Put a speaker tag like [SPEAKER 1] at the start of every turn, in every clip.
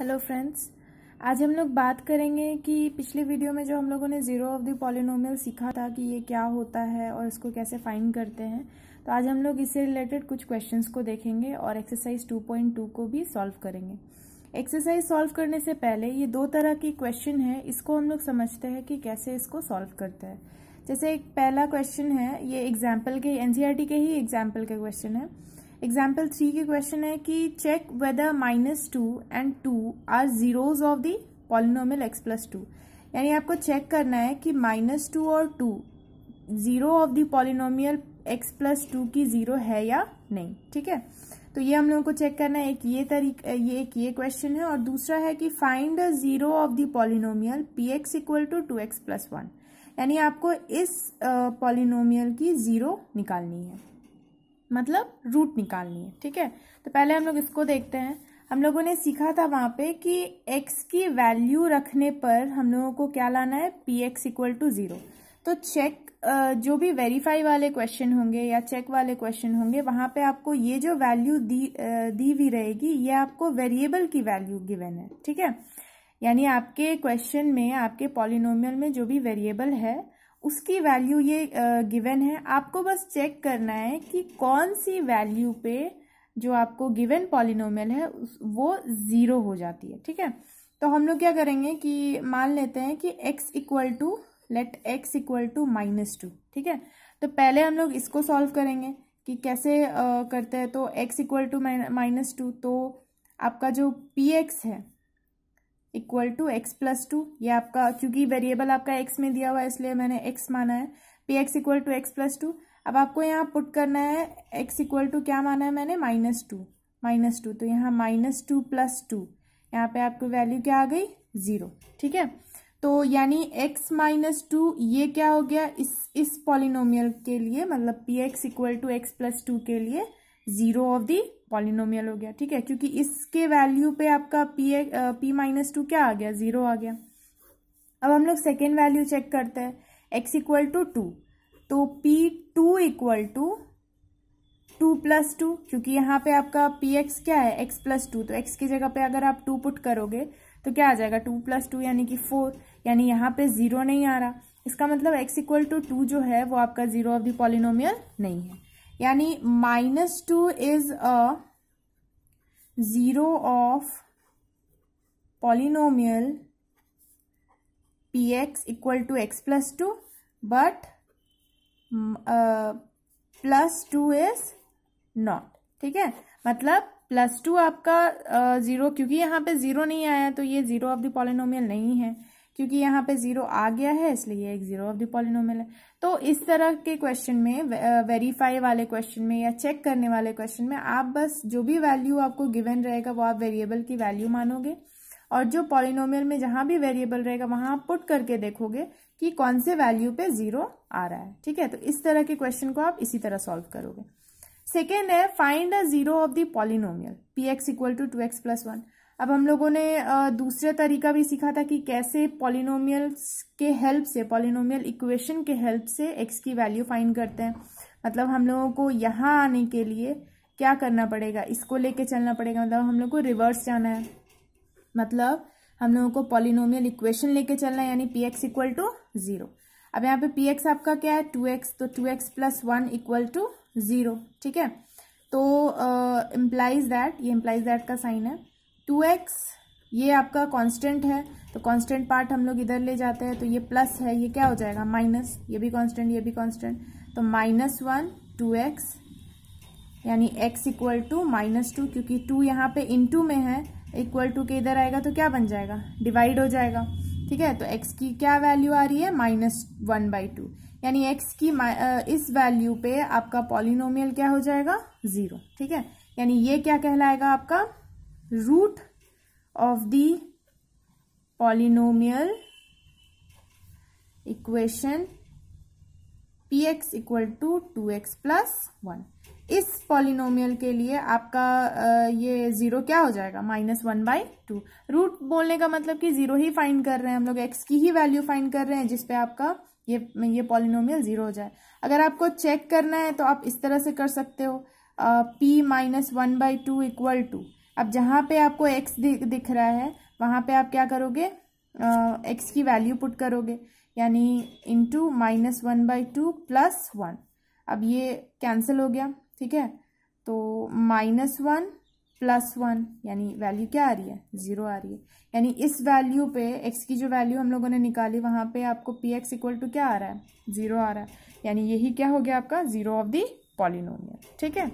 [SPEAKER 1] hello friends आज हम लोग बात करेंगे कि पिछले वीडियो में जो हम लोगों ने ज़ीरो ऑफ द पॉलिनोमियल सीखा था कि ये क्या होता है और इसको कैसे फाइंड करते हैं तो आज हम लोग इससे रिलेटेड कुछ क्वेश्चंस को देखेंगे और एक्सरसाइज 2.2 को भी सॉल्व करेंगे एक्सरसाइज सॉल्व करने से पहले ये दो तरह की क्वेश्चन है इसको हम लोग समझते हैं कि कैसे इसको सॉल्व करते हैं जैसे एक पहला क्वेश्चन है ये एग्जाम्पल के एनसीआरटी e के ही एग्जाम्पल के क्वेश्चन है एग्जाम्पल थ्री के क्वेश्चन है कि check whether minus two and two are zeros of the polynomial x plus two यानी आपको चेक करना है कि माइनस टू और two zero of the polynomial x plus two की जीरो है या नहीं ठीक है तो ये हम लोगों को चेक करना है एक ये तरीका ये एक ये क्वेश्चन है और दूसरा है कि find zero of the polynomial p x equal to two x plus one यानी आपको इस पॉलिनोमियल की जीरो निकालनी है मतलब रूट निकालनी है ठीक है तो पहले हम लोग इसको देखते हैं हम लोगों ने सीखा था वहां पे कि x की वैल्यू रखने पर हम लोगों को क्या लाना है p x equal to zero तो चेक जो भी वेरीफाई वाले क्वेश्चन होंगे या चेक वाले क्वेश्चन होंगे वहां पे आपको ये जो वैल्यू दी दी हुई रहेगी ये आपको वेरिएबल की वैल्यू गिवन है ठीक है यानी आपके क्वेश्चन में आपके पॉलिनोमियल में जो भी वेरिएबल है उसकी वैल्यू ये गिवन है आपको बस चेक करना है कि कौन सी वैल्यू पे जो आपको गिवन पॉलिनोमियल है वो ज़ीरो हो जाती है ठीक है तो हम लोग क्या करेंगे कि मान लेते हैं कि x equal to let x equal to minus two ठीक है तो पहले हम लोग इसको सॉल्व करेंगे कि कैसे आ, करते हैं तो x equal to minus two तो आपका जो पी एक्स है equal to x plus two ये आपका क्योंकि वेरिएबल आपका एक्स में दिया हुआ है इसलिए मैंने एक्स माना है p x equal to x plus two अब आपको यहाँ पुट करना है एक्स इक्वल टू क्या माना है मैंने माइनस टू माइनस टू तो यहाँ माइनस टू प्लस टू यहाँ पे आपको वैल्यू क्या आ गई जीरो ठीक है तो यानी x माइनस टू ये क्या हो गया इस इस पॉलिनोमियल के लिए मतलब p x equal to x plus two के लिए जीरो ऑफ दी पॉलिनोमियल हो गया ठीक है क्योंकि इसके वैल्यू पे आपका p a p minus two क्या आ गया जीरो आ गया अब हम लोग सेकेंड वैल्यू चेक करते हैं एक्स इक्वल टू टू तो p two equal to two plus two क्योंकि यहाँ पे आपका पी एक्स क्या है एक्स प्लस टू तो एक्स की जगह पे अगर आप टू पुट करोगे तो क्या आ जाएगा टू प्लस टू यानी कि फोर यानी यहाँ पे जीरो नहीं आ रहा इसका मतलब एक्स इक्वल टू टू जो है वो आपका जीरो ऑफ द पॉलिनोमियल नहीं है यानी minus two is a zero of polynomial p x equal to x plus two but plus two is not ठीक है मतलब प्लस टू आपका जीरो uh, क्योंकि यहां पे जीरो नहीं आया तो ये जीरो ऑफ द पॉलिनोमियल नहीं है क्योंकि यहाँ पे जीरो आ गया है इसलिए एक जीरो ऑफ द पॉलिनोमियल है तो इस तरह के क्वेश्चन में वेरीफाई वाले क्वेश्चन में या चेक करने वाले क्वेश्चन में आप बस जो भी वैल्यू आपको गिवन रहेगा वो आप वेरिएबल की वैल्यू मानोगे और जो पॉलिनोमियल में जहां भी वेरिएबल रहेगा वहां आप पुट करके देखोगे कि कौन से वैल्यू पे जीरो आ रहा है ठीक है तो इस तरह के क्वेश्चन को आप इसी तरह सॉल्व करोगे सेकेंड है find a zero of the polynomial p x equal to two x plus one अब हम लोगों ने दूसरा तरीका भी सीखा था कि कैसे पॉलिनोमियल्स के हेल्प से पॉलिनोमियल इक्वेशन के हेल्प से एक्स की वैल्यू फाइंड करते हैं मतलब हम लोगों को यहाँ आने के लिए क्या करना पड़ेगा इसको लेके चलना पड़ेगा मतलब हम लोग को रिवर्स जाना है मतलब हम लोगों को पॉलिनोमियल इक्वेशन लेके चलना है यानी p x equal to zero अब यहाँ पे पी एक्स आपका क्या है टू एक्स तो two x plus one equal to zero ठीक है तो इम्प्लाइज दैट ये इम्प्लाइज दैट का साइन है टू एक्स ये आपका कांस्टेंट है तो कांस्टेंट पार्ट हम लोग इधर ले जाते हैं तो ये प्लस है ये क्या हो जाएगा माइनस ये भी कांस्टेंट ये भी कांस्टेंट तो माइनस वन टू एक्स यानी x equal to minus two क्योंकि टू यहाँ पे टू में है इक्वल टू के इधर आएगा तो क्या बन जाएगा डिवाइड हो जाएगा ठीक है तो एक्स की क्या वैल्यू आ रही है माइनस वन बाई टू यानी एक्स की uh, इस वैल्यू पे आपका पॉलिनोमियल क्या हो जाएगा जीरो ठीक है यानी ये क्या कहलाएगा आपका root of the polynomial equation p x equal to two x plus one इस पॉलिनोमियल के लिए आपका ये जीरो क्या हो जाएगा minus one by two root बोलने का मतलब कि जीरो ही फाइंड कर रहे हैं हम लोग एक्स की ही वैल्यू फाइंड कर रहे हैं जिसपे आपका ये ये पॉलिनोमियल जीरो हो जाए अगर आपको चेक करना है तो आप इस तरह से कर सकते हो p minus one by two equal to अब जहाँ पे आपको एक्स दिख रहा है वहाँ पे आप क्या करोगे एक्स की वैल्यू पुट करोगे यानी into minus one by two plus one अब ये कैंसिल हो गया ठीक है तो माइनस वन प्लस वन यानी वैल्यू क्या आ रही है ज़ीरो आ रही है यानी इस वैल्यू पे एक्स की जो वैल्यू हम लोगों ने निकाली वहाँ पे आपको पी एक्स इक्वल टू क्या आ रहा है ज़ीरो आ रहा है यानी यही क्या हो गया आपका ज़ीरो ऑफ दी पॉलिनोमियल ठीक है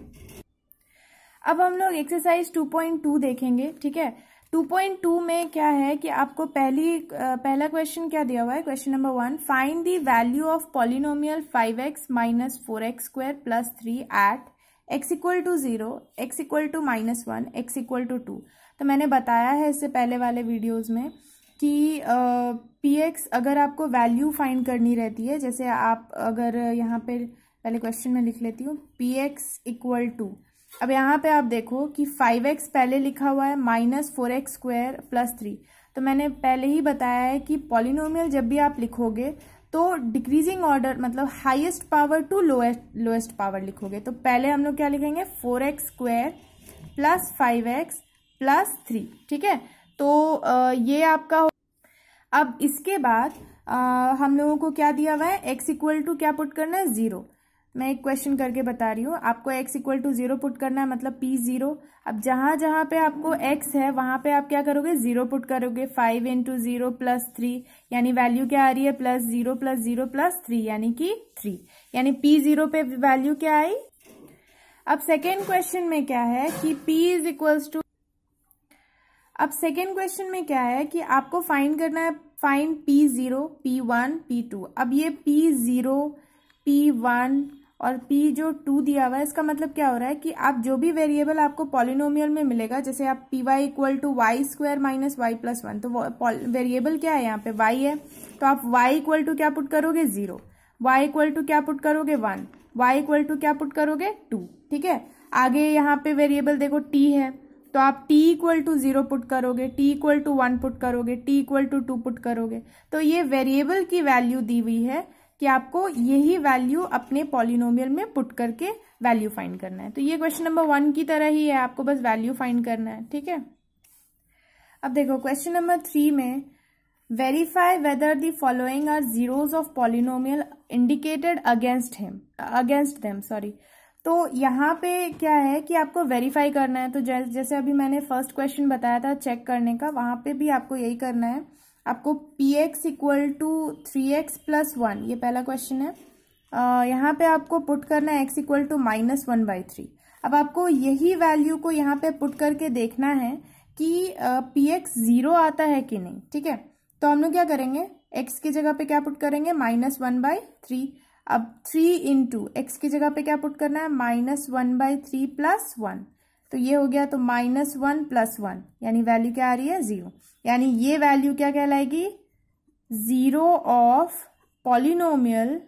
[SPEAKER 1] अब हम लोग एक्सरसाइज 2.2 देखेंगे ठीक है 2.2 में क्या है कि आपको पहली पहला क्वेश्चन क्या दिया हुआ है question number one find the value of polynomial 5x x minus four x square plus three at x equal to zero x equal to minus one x equal to two तो मैंने बताया है इससे पहले वाले वीडियोज में कि P uh, x अगर आपको वैल्यू फाइंड करनी रहती है जैसे आप अगर यहाँ पर पहले क्वेश्चन में लिख लेती हूँ पी एक्स इक्वल टू अब यहाँ पे आप देखो कि फाइव एक्स पहले लिखा हुआ है minus four x square plus three तो मैंने पहले ही बताया है कि पॉलिनोमियल जब भी आप लिखोगे तो डिक्रीजिंग ऑर्डर मतलब highest power to lowest lowest power लिखोगे तो पहले हम लोग क्या लिखेंगे four x square plus five x plus three ठीक है तो ये आपका हो अब इसके बाद आ, हम लोगों को क्या दिया हुआ है एक्स इक्वल टू क्या पुट करना है जीरो मैं एक क्वेश्चन करके बता रही हूँ आपको x equal to zero put करना है मतलब p जीरो अब जहां जहां पे आपको x है वहां पे आप क्या करोगे जीरो पुट करोगे five into zero plus three यानी वैल्यू क्या आ रही है plus zero plus zero plus three यानी कि थ्री यानी p जीरो पे वैल्यू क्या आई अब सेकेंड क्वेश्चन में क्या है कि p इज इक्वल्स टू अब सेकेंड क्वेश्चन में क्या है कि आपको फाइंड करना है find p zero p one p two अब ये p जीरो पी वन और p जो टू दिया हुआ है इसका मतलब क्या हो रहा है कि आप जो भी वेरिएबल आपको पॉलिनोमियल में मिलेगा जैसे आप p y equal to y square minus y plus one तो वेरिएबल क्या है यहाँ पे y है तो आप y इक्वल टू क्या पुट करोगे जीरो y इक्वल टू क्या पुट करोगे वन y इक्वल टू क्या पुट करोगे टू ठीक है आगे यहाँ पे वेरिएबल देखो t है तो आप t equal to zero put करोगे t equal to one put करोगे t equal to two put करोगे तो ये वेरिएबल की वैल्यू दी हुई है कि आपको यही वैल्यू अपने पॉलिनोमियल में पुट करके वैल्यू फाइंड करना है तो ये क्वेश्चन नंबर वन की तरह ही है आपको बस वैल्यू फाइंड करना है ठीक है अब देखो क्वेश्चन नंबर थ्री में verify whether the following are zeros of polynomial indicated against him against them sorry तो यहाँ पे क्या है कि आपको वेरीफाई करना है तो जैसे अभी मैंने फर्स्ट क्वेश्चन बताया था चेक करने का वहां पे भी आपको यही करना है आपको p x equal to three x plus one ये पहला क्वेश्चन है यहाँ पे आपको पुट करना है x equal to minus one by three अब आपको यही वैल्यू को यहाँ पे पुट करके देखना है कि पी एक्स जीरो आता है कि नहीं ठीक है तो हम लोग क्या करेंगे एक्स की जगह पे क्या पुट करेंगे माइनस वन बाई थ्री अब थ्री इंटू एक्स की जगह पे क्या पुट करना है minus one by three plus one तो ये हो गया तो माइनस वन प्लस वन यानी वैल्यू क्या आ रही है जीरो यानी ये वैल्यू क्या कहलाएगी zero of polynomial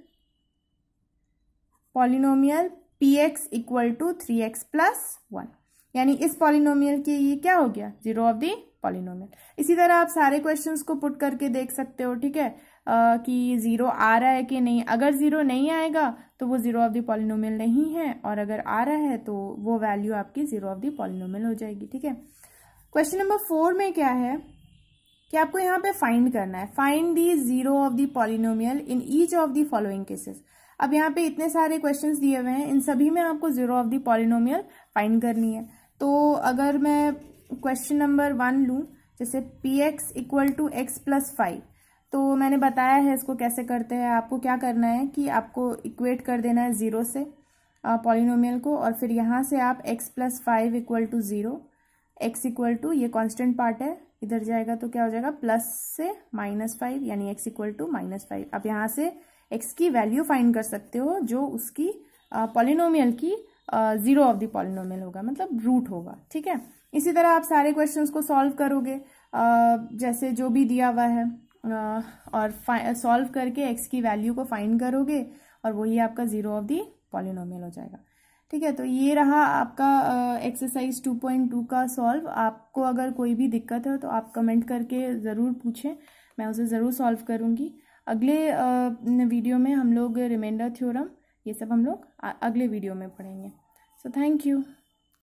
[SPEAKER 1] polynomial p x equal to three x plus one यानी इस पॉलिनोमियल के ये क्या हो गया जीरो ऑफ दी पॉलिनोमियल इसी तरह आप सारे क्वेश्चंस को पुट करके देख सकते हो ठीक है कि ज़ीरो आ रहा है कि नहीं अगर ज़ीरो नहीं आएगा तो वो ज़ीरो ऑफ द पॉलिनोमियल नहीं है और अगर आ रहा है तो वो वैल्यू आपकी ज़ीरो ऑफ द पॉलिनोमियल हो जाएगी ठीक है क्वेश्चन नंबर फोर में क्या है कि आपको यहाँ पे फाइंड करना है find the zero of the polynomial in each of the following cases अब यहाँ पे इतने सारे क्वेश्चंस दिए हुए हैं इन सभी में आपको zero of the polynomial find करनी है तो अगर मैं क्वेश्चन नंबर वन लूँ जैसे p x equal to x plus five तो मैंने बताया है इसको कैसे करते हैं आपको क्या करना है कि आपको इक्वेट कर देना है ज़ीरो से पॉलिनोमियल को और फिर यहाँ से आप x plus five equal to zero x equal to ये कांस्टेंट पार्ट है इधर जाएगा तो क्या हो जाएगा प्लस से माइनस फाइव यानी x equal to minus five आप यहाँ से एक्स की वैल्यू फाइंड कर सकते हो जो उसकी पॉलिनोमियल की जीरो ऑफ द पॉलिनोमियल होगा मतलब रूट होगा ठीक है इसी तरह आप सारे क्वेश्चंस को सॉल्व करोगे जैसे जो भी दिया हुआ है और सॉल्व करके एक्स की वैल्यू को फाइंड करोगे और वही आपका ज़ीरो ऑफ दी पॉलिनोमियल हो जाएगा ठीक है तो ये रहा आपका एक्सरसाइज टू पॉइंट टू का सॉल्व आपको अगर कोई भी दिक्कत हो तो आप कमेंट करके ज़रूर पूछें मैं उसे ज़रूर सॉल्व करूँगी अगले वीडियो में हम लोग रिमाइंडर थ्योरम ये सब हम लोग अगले वीडियो में पढ़ेंगे सो थैंक यू